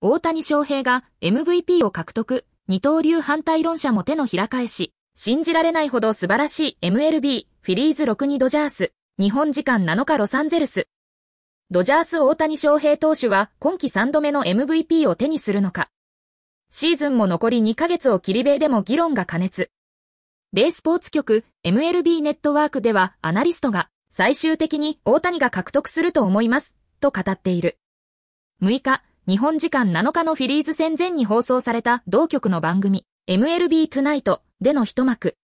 大谷翔平が MVP を獲得、二刀流反対論者も手のひら返し、信じられないほど素晴らしい MLB、フィリーズ62ドジャース、日本時間7日ロサンゼルス。ドジャース大谷翔平投手は今季3度目の MVP を手にするのか。シーズンも残り2ヶ月を切り米でも議論が加熱。米スポーツ局 MLB ネットワークではアナリストが最終的に大谷が獲得すると思いますと語っている。6日、日本時間7日のフィリーズ戦前に放送された同局の番組、MLB トゥナイトでの一幕。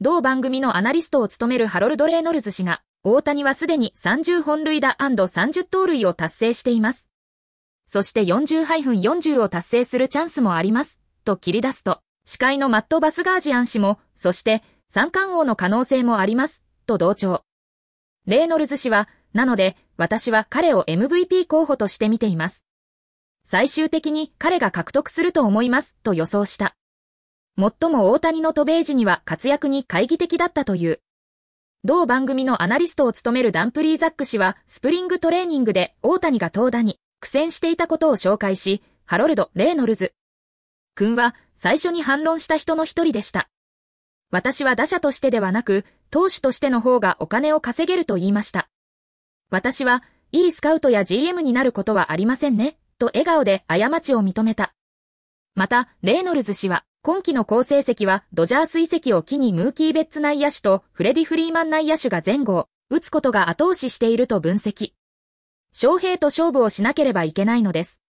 同番組のアナリストを務めるハロルド・レイノルズ氏が、大谷はすでに30本塁打 &30 盗塁を達成しています。そして40-40を達成するチャンスもあります、と切り出すと、司会のマット・バスガージアン氏も、そして、三冠王の可能性もあります、と同調。レイノルズ氏は、なので、私は彼を MVP 候補として見ています。最終的に彼が獲得すると思います、と予想した。もっとも大谷の渡米時には活躍に懐疑的だったという。同番組のアナリストを務めるダンプリーザック氏は、スプリングトレーニングで大谷が投打に苦戦していたことを紹介し、ハロルド・レイノルズ。君は最初に反論した人の一人でした。私は打者としてではなく、投手としての方がお金を稼げると言いました。私は、いいスカウトや GM になることはありませんね。と笑顔で過ちを認めた。また、レイノルズ氏は、今季の好成績はドジャース移籍を機にムーキー・ベッツ内野手とフレディ・フリーマン内野手が前後、を、打つことが後押ししていると分析。翔平と勝負をしなければいけないのです。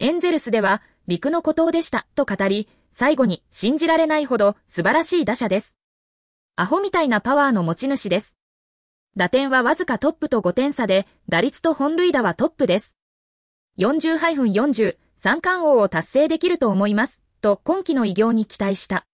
エンゼルスでは、陸の孤島でした、と語り、最後に信じられないほど素晴らしい打者です。アホみたいなパワーの持ち主です。打点はわずかトップと5点差で、打率と本塁打はトップです。40-40、三冠王を達成できると思います、と今季の偉業に期待した。